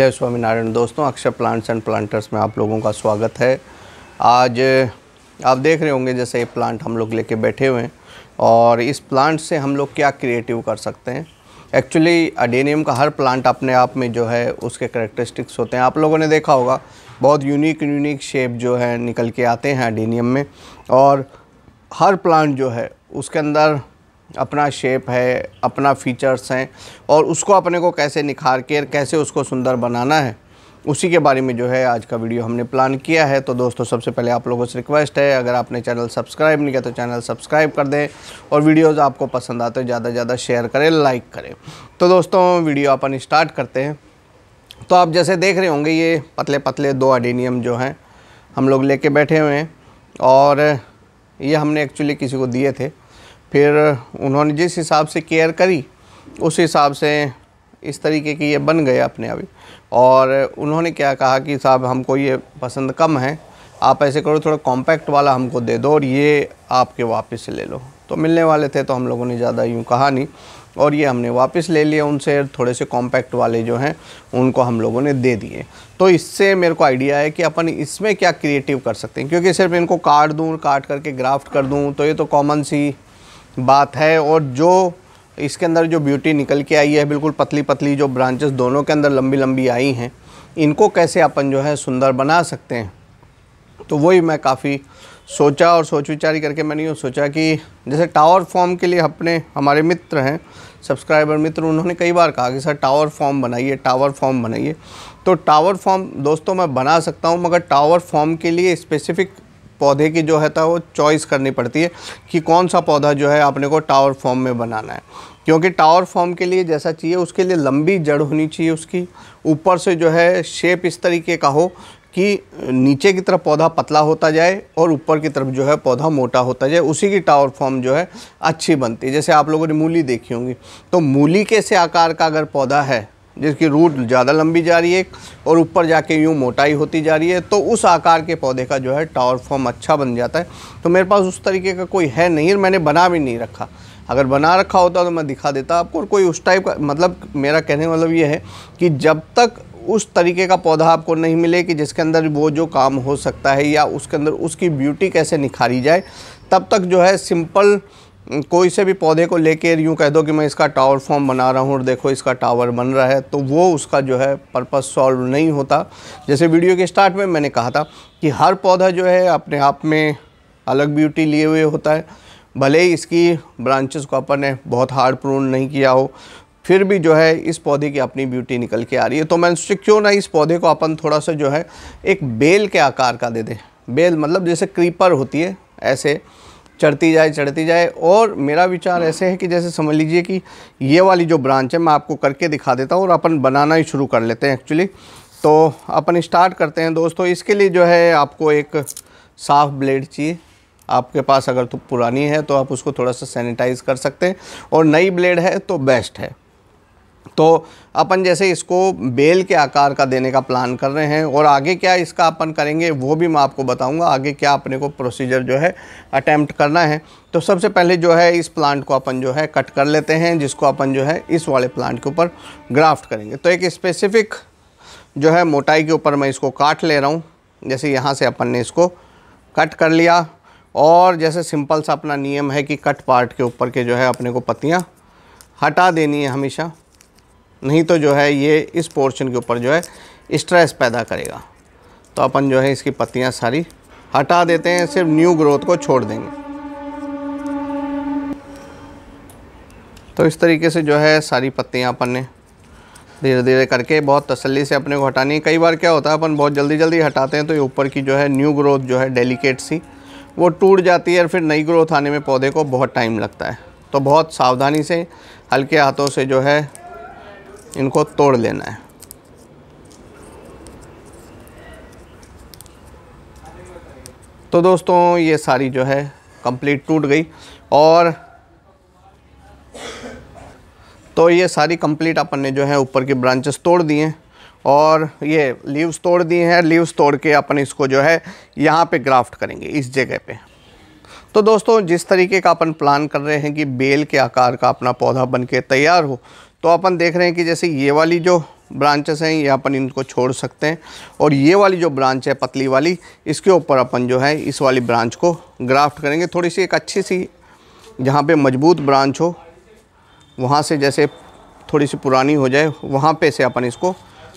जय स्वामीनारायण दोस्तों Akshay plants and planters में आप लोगों का स्वागत है आज आप देख रहे होंगे जैसे ये प्लांट हम लोग लेके बैठे हुए हैं और इस प्लांट से हम लोग क्या क्रिएटिव कर सकते हैं एक्चुअली अडेनियम का हर प्लांट अपने आप में जो है उसके करेक्टरिस्टिक्स होते हैं आप लोगों ने देखा होगा बहुत यूनिक यूनिक शेप जो है निकल के आते हैं अडेनियम में और हर प्लांट जो है उसके अंदर अपना शेप है अपना फीचर्स हैं और उसको अपने को कैसे निखार के कैसे उसको सुंदर बनाना है उसी के बारे में जो है आज का वीडियो हमने प्लान किया है तो दोस्तों सबसे पहले आप लोगों से रिक्वेस्ट है अगर आपने चैनल सब्सक्राइब नहीं किया तो चैनल सब्सक्राइब कर दें और वीडियोस आपको पसंद आते ज़्यादा से ज़्यादा शेयर करें लाइक करें तो दोस्तों वीडियो अपन स्टार्ट करते हैं तो आप जैसे देख रहे होंगे ये पतले पतले दो अडेनियम जो हैं हम लोग ले बैठे हुए हैं और ये हमने एक्चुअली किसी को दिए थे फिर उन्होंने जिस हिसाब से केयर करी उस हिसाब से इस तरीके की ये बन गए अपने ही और उन्होंने क्या कहा कि साहब हमको ये पसंद कम है आप ऐसे करो थोड़ा कॉम्पैक्ट वाला हमको दे दो और ये आपके वापस ले लो तो मिलने वाले थे तो हम लोगों ने ज़्यादा यूँ कहा नहीं और ये हमने वापस ले लिया उनसे थोड़े से कॉम्पैक्ट वाले जो हैं उनको हम लोगों ने दे दिए तो इससे मेरे को आइडिया है कि अपन इसमें क्या क्रिएटिव कर सकते हैं क्योंकि सिर्फ इनको काट दूँ काट करके ग्राफ्ट कर दूँ तो ये तो कॉमन सी बात है और जो इसके अंदर जो ब्यूटी निकल के आई है बिल्कुल पतली पतली जो ब्रांचेस दोनों के अंदर लंबी लंबी आई हैं इनको कैसे अपन जो है सुंदर बना सकते हैं तो वही मैं काफ़ी सोचा और सोच विचार करके मैंने ये सोचा कि जैसे टावर फॉर्म के लिए अपने हमारे मित्र हैं सब्सक्राइबर मित्र उन्होंने कई बार कहा कि सर टावर फॉर्म बनाइए टावर फॉर्म बनाइए तो टावर फॉर्म दोस्तों मैं बना सकता हूँ मगर टावर फॉर्म के लिए स्पेसिफ़िक पौधे की जो है था वो चॉइस करनी पड़ती है कि कौन सा पौधा जो है अपने को टावर फॉर्म में बनाना है क्योंकि टावर फॉर्म के लिए जैसा चाहिए उसके लिए लंबी जड़ होनी चाहिए उसकी ऊपर से जो है शेप इस तरीके का हो कि नीचे की तरफ पौधा पतला होता जाए और ऊपर की तरफ जो है पौधा मोटा होता जाए उसी की टावर फॉर्म जो है अच्छी बनती है जैसे आप लोगों ने मूली देखी होंगी तो मूली कैसे आकार का अगर पौधा है जिसकी रूट ज़्यादा लंबी जा रही है और ऊपर जाके यूँ मोटाई होती जा रही है तो उस आकार के पौधे का जो है टावर फॉर्म अच्छा बन जाता है तो मेरे पास उस तरीके का कोई है नहीं और मैंने बना भी नहीं रखा अगर बना रखा होता तो मैं दिखा देता आपको और कोई उस टाइप का मतलब मेरा कहने का मतलब ये है कि जब तक उस तरीके का पौधा आपको नहीं मिले कि जिसके अंदर वो जो काम हो सकता है या उसके अंदर उसकी ब्यूटी कैसे निखारी जाए तब तक जो है सिंपल कोई से भी पौधे को लेकर यूँ कह दो कि मैं इसका टावर फॉर्म बना रहा हूँ और देखो इसका टावर बन रहा है तो वो उसका जो है पर्पस सॉल्व नहीं होता जैसे वीडियो के स्टार्ट में मैंने कहा था कि हर पौधा जो है अपने आप में अलग ब्यूटी लिए हुए होता है भले ही इसकी ब्रांचेस को अपन ने बहुत हार्ड प्रून नहीं किया हो फिर भी जो है इस पौधे की अपनी ब्यूटी निकल के आ रही है तो मैं उससे क्यों ना इस पौधे को अपन थोड़ा सा जो है एक बेल के आकार का दे दें बेल मतलब जैसे क्रीपर होती है ऐसे चढ़ती जाए चढ़ती जाए और मेरा विचार ऐसे है कि जैसे समझ लीजिए कि ये वाली जो ब्रांच है मैं आपको करके दिखा देता हूँ और अपन बनाना ही शुरू कर लेते हैं एक्चुअली तो अपन स्टार्ट करते हैं दोस्तों इसके लिए जो है आपको एक साफ़ ब्लेड चाहिए आपके पास अगर तो पुरानी है तो आप उसको थोड़ा सा सैनिटाइज़ कर सकते हैं और नई ब्लेड है तो बेस्ट है तो अपन जैसे इसको बेल के आकार का देने का प्लान कर रहे हैं और आगे क्या इसका अपन करेंगे वो भी मैं आपको बताऊंगा आगे क्या अपने को प्रोसीजर जो है अटैम्प्ट करना है तो सबसे पहले जो है इस प्लांट को अपन जो है कट कर लेते हैं जिसको अपन जो है इस वाले प्लांट के ऊपर ग्राफ्ट करेंगे तो एक स्पेसिफिक जो है मोटाई के ऊपर मैं इसको काट ले रहा हूँ जैसे यहाँ से अपन ने इसको कट कर लिया और जैसे सिंपल सा अपना नियम है कि कट पार्ट के ऊपर के जो है अपने को पत्तियाँ हटा देनी है हमेशा नहीं तो जो है ये इस पोर्शन के ऊपर जो है स्ट्रेस पैदा करेगा तो अपन जो है इसकी पत्तियाँ सारी हटा देते हैं सिर्फ न्यू ग्रोथ को छोड़ देंगे तो इस तरीके से जो है सारी पत्तियाँ अपन ने धीरे धीरे करके बहुत तसल्ली से अपने को हटानी है कई बार क्या होता है अपन बहुत जल्दी जल्दी हटाते हैं तो ये ऊपर की जो है न्यू ग्रोथ जो है डेलिकेट सी वो टूट जाती है और फिर नई ग्रोथ आने में पौधे को बहुत टाइम लगता है तो बहुत सावधानी से हल्के हाथों से जो है इनको तोड़ लेना है तो दोस्तों ये सारी जो है कंप्लीट टूट गई और तो ये सारी कंप्लीट अपन ने जो है ऊपर की ब्रांचेस तोड़ दिए हैं और ये लीव्स तोड़ दिए हैं लीव्स तोड़ के अपन इसको जो है यहाँ पे ग्राफ्ट करेंगे इस जगह पे तो दोस्तों जिस तरीके का अपन प्लान कर रहे हैं कि बेल के आकार का अपना पौधा बन के तैयार हो तो अपन देख रहे हैं कि जैसे ये वाली जो ब्रांचेस हैं ये अपन इनको छोड़ सकते हैं और ये वाली जो ब्रांच है पतली वाली इसके ऊपर अपन जो है इस वाली ब्रांच को ग्राफ्ट करेंगे थोड़ी सी एक अच्छी सी जहाँ पे मजबूत ब्रांच हो वहाँ से जैसे थोड़ी सी पुरानी हो जाए वहाँ पे से अपन इसको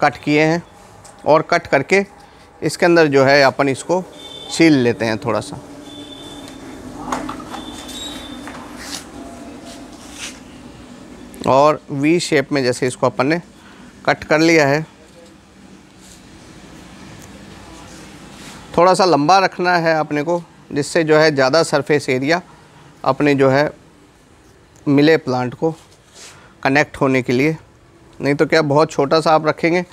कट किए हैं और कट करके इसके अंदर जो है अपन इसको छील लेते हैं थोड़ा सा और वी शेप में जैसे इसको अपन ने कट कर लिया है थोड़ा सा लंबा रखना है अपने को जिससे जो है ज़्यादा सरफेस एरिया अपने जो है मिले प्लांट को कनेक्ट होने के लिए नहीं तो क्या बहुत छोटा सा आप रखेंगे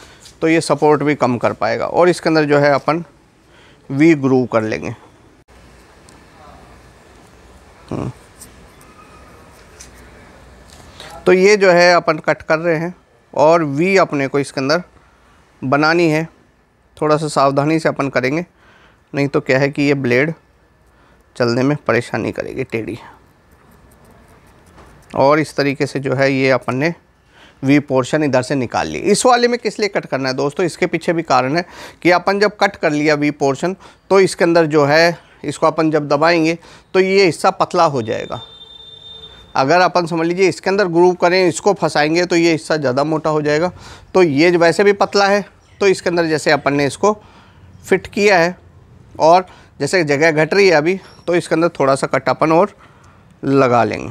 तो ये सपोर्ट भी कम कर पाएगा और इसके अंदर जो है अपन वी ग्रू कर लेंगे हम्म। तो ये जो है अपन कट कर रहे हैं और वी अपने को इसके अंदर बनानी है थोड़ा सा सावधानी से अपन करेंगे नहीं तो क्या है कि ये ब्लेड चलने में परेशानी करेगी टेढ़ी और इस तरीके से जो है ये अपन ने वी पोर्शन इधर से निकाल ली इस वाले में किस लिए कट करना है दोस्तों इसके पीछे भी कारण है कि अपन जब कट कर लिया वी पोर्शन तो इसके अंदर जो है इसको अपन जब दबाएंगे तो ये हिस्सा पतला हो जाएगा अगर अपन समझ लीजिए इसके अंदर ग्रूव करें इसको फंसाएंगे तो ये हिस्सा ज़्यादा मोटा हो जाएगा तो ये वैसे भी पतला है तो इसके अंदर जैसे अपन ने इसको फिट किया है और जैसे जगह घट रही है अभी तो इसके अंदर थोड़ा सा अपन और लगा लेंगे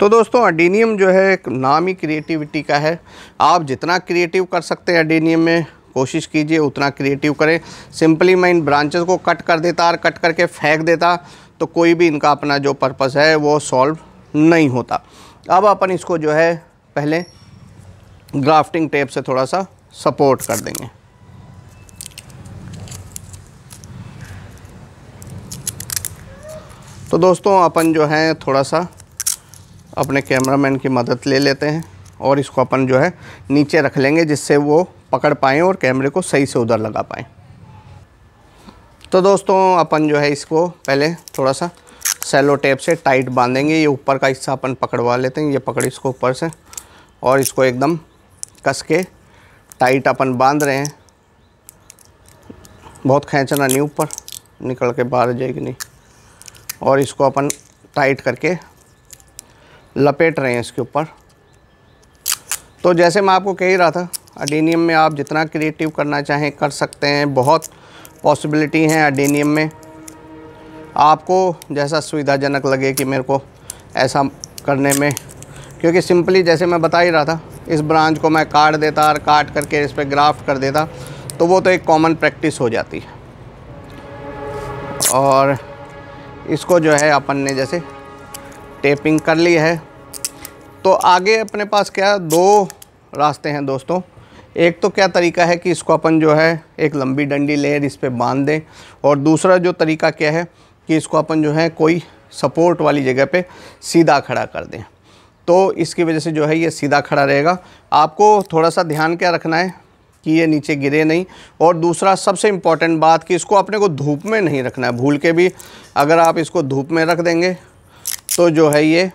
तो दोस्तों अडीनियम जो है एक नाम ही क्रिएटिविटी का है आप जितना क्रिएटिव कर सकते हैं अडीनियम में कोशिश कीजिए उतना क्रिएटिव करें सिंपली मैं इन ब्रांचेस को कट कर देता और कट करके फेंक देता तो कोई भी इनका अपना जो पर्पस है वो सॉल्व नहीं होता अब अपन इसको जो है पहले ग्राफ्टिंग टेप से थोड़ा सा सपोर्ट कर देंगे तो दोस्तों अपन जो है थोड़ा सा अपने कैमरामैन की मदद ले लेते हैं और इसको अपन जो है नीचे रख लेंगे जिससे वो पकड़ पाएँ और कैमरे को सही से उधर लगा पाएँ तो दोस्तों अपन जो है इसको पहले थोड़ा सा सेलो टेप से टाइट बांधेंगे ये ऊपर का हिस्सा अपन पकड़वा लेते हैं ये पकड़ इसको ऊपर से और इसको एकदम कस के टाइट अपन बांध रहे हैं बहुत खींचना नहीं ऊपर निकल के बाहर जाएगी नहीं और इसको अपन टाइट करके लपेट रहे हैं इसके ऊपर तो जैसे मैं आपको कह ही रहा था अडीनियम में आप जितना क्रिएटिव करना चाहें कर सकते हैं बहुत पॉसिबिलिटी हैं अडेनियम में आपको जैसा सुविधाजनक लगे कि मेरे को ऐसा करने में क्योंकि सिंपली जैसे मैं बता ही रहा था इस ब्रांच को मैं काट देता और काट करके इस पर ग्राफ्ट कर देता तो वो तो एक कॉमन प्रैक्टिस हो जाती है और इसको जो है अपन ने जैसे टेपिंग कर ली है तो आगे अपने पास क्या दो रास्ते हैं दोस्तों एक तो क्या तरीका है कि इसको अपन जो है एक लंबी डंडी लेर इस पर बांध दें और दूसरा जो तरीका क्या है कि इसको अपन जो है कोई सपोर्ट वाली जगह पे सीधा खड़ा कर दें तो इसकी वजह से जो है ये सीधा खड़ा रहेगा आपको थोड़ा सा ध्यान क्या रखना है कि ये नीचे गिरे नहीं और दूसरा सबसे इम्पॉर्टेंट बात कि इसको अपने को धूप में नहीं रखना है भूल के भी अगर आप इसको धूप में रख देंगे तो जो है ये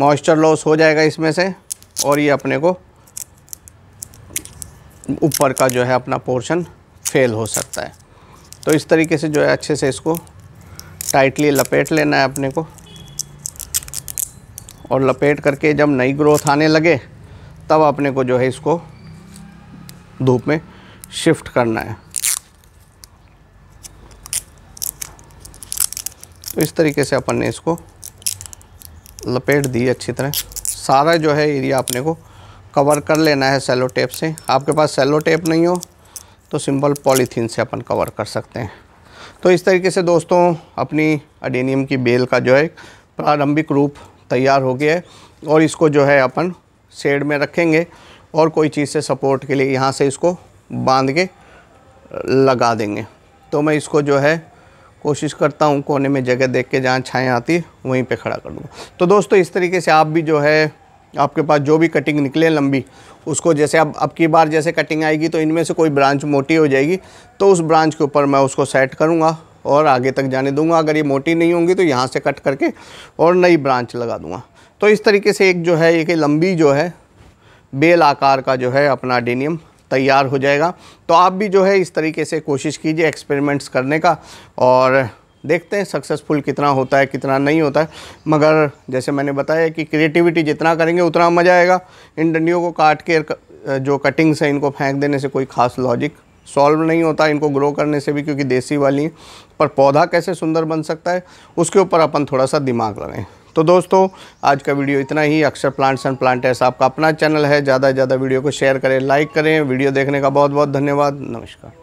मॉइस्चर लॉस हो जाएगा इसमें से और ये अपने को ऊपर का जो है अपना पोर्शन फेल हो सकता है तो इस तरीके से जो है अच्छे से इसको टाइटली लपेट लेना है अपने को और लपेट करके जब नई ग्रोथ आने लगे तब अपने को जो है इसको धूप में शिफ्ट करना है तो इस तरीके से अपन ने इसको लपेट दी अच्छी तरह सारा जो है एरिया अपने को कवर कर लेना है सेलो टेप से आपके पास सेलो टेप नहीं हो तो सिंपल पॉलीथीन से अपन कवर कर सकते हैं तो इस तरीके से दोस्तों अपनी अडेनियम की बेल का जो है प्रारंभिक रूप तैयार हो गया है और इसको जो है अपन शेड में रखेंगे और कोई चीज़ से सपोर्ट के लिए यहाँ से इसको बांध के लगा देंगे तो मैं इसको जो है कोशिश करता हूँ कोने में जगह देख के जहाँ छाएँ आती वहीं पे खड़ा कर दूँगा तो दोस्तों इस तरीके से आप भी जो है आपके पास जो भी कटिंग निकले लंबी उसको जैसे अब अब की बार जैसे कटिंग आएगी तो इनमें से कोई ब्रांच मोटी हो जाएगी तो उस ब्रांच के ऊपर मैं उसको सेट करूँगा और आगे तक जाने दूंगा अगर ये मोटी नहीं होंगी तो यहाँ से कट करके और नई ब्रांच लगा दूंगा तो इस तरीके से एक जो है एक लंबी जो है बेल आकार का जो है अपना डेनियम तैयार हो जाएगा तो आप भी जो है इस तरीके से कोशिश कीजिए एक्सपेरिमेंट्स करने का और देखते हैं सक्सेसफुल कितना होता है कितना नहीं होता है मगर जैसे मैंने बताया कि क्रिएटिविटी जितना करेंगे उतना मज़ा आएगा इन डंडियों को काट के जो कटिंग्स हैं इनको फेंक देने से कोई खास लॉजिक सॉल्व नहीं होता इनको ग्रो करने से भी क्योंकि देसी वाली पर पौधा कैसे सुंदर बन सकता है उसके ऊपर अपन थोड़ा सा दिमाग लगाएं तो दोस्तों आज का वीडियो इतना ही अक्षर प्लांट्स एंड प्लांटर्स आपका अपना चैनल है ज़्यादा से ज़्यादा वीडियो को शेयर करें लाइक करें वीडियो देखने का बहुत बहुत धन्यवाद नमस्कार